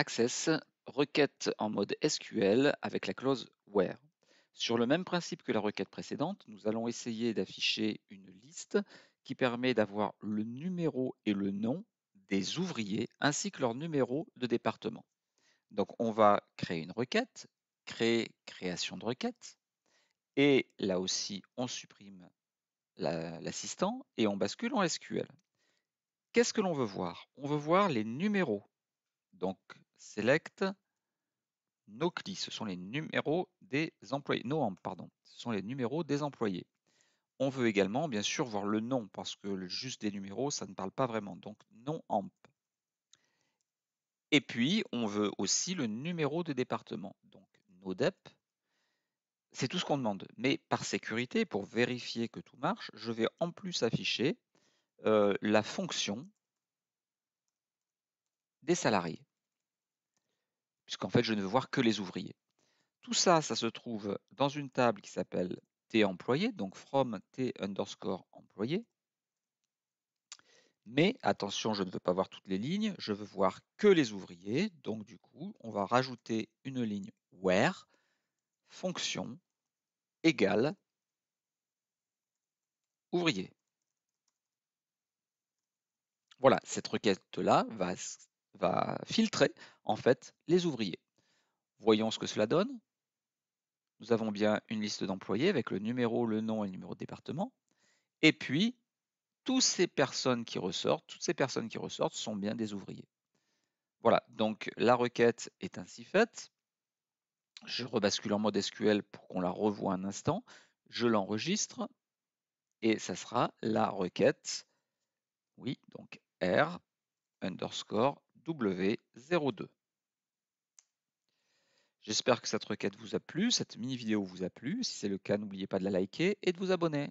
Access requête en mode SQL avec la clause WHERE. Sur le même principe que la requête précédente, nous allons essayer d'afficher une liste qui permet d'avoir le numéro et le nom des ouvriers ainsi que leur numéro de département. Donc on va créer une requête, créer création de requête, et là aussi on supprime l'assistant et on bascule en SQL. Qu'est-ce que l'on veut voir On veut voir les numéros. Donc select clés, Ce sont les numéros des employés. No, pardon. Ce sont les numéros des employés. On veut également, bien sûr, voir le nom parce que juste des numéros, ça ne parle pas vraiment. Donc, non amp. Et puis, on veut aussi le numéro de département. Donc, nodep. C'est tout ce qu'on demande. Mais par sécurité, pour vérifier que tout marche, je vais en plus afficher euh, la fonction des salariés puisqu'en fait, je ne veux voir que les ouvriers. Tout ça, ça se trouve dans une table qui s'appelle tEmployé, donc from T underscore employé. Mais attention, je ne veux pas voir toutes les lignes, je veux voir que les ouvriers. Donc du coup, on va rajouter une ligne where, fonction égale ouvrier. Voilà, cette requête-là va va filtrer en fait les ouvriers. Voyons ce que cela donne. Nous avons bien une liste d'employés avec le numéro, le nom et le numéro de département. Et puis, toutes ces personnes qui ressortent, toutes ces personnes qui ressortent sont bien des ouvriers. Voilà, donc la requête est ainsi faite. Je rebascule en mode SQL pour qu'on la revoie un instant. Je l'enregistre et ça sera la requête, oui, donc R underscore W02. J'espère que cette requête vous a plu, cette mini-vidéo vous a plu. Si c'est le cas, n'oubliez pas de la liker et de vous abonner.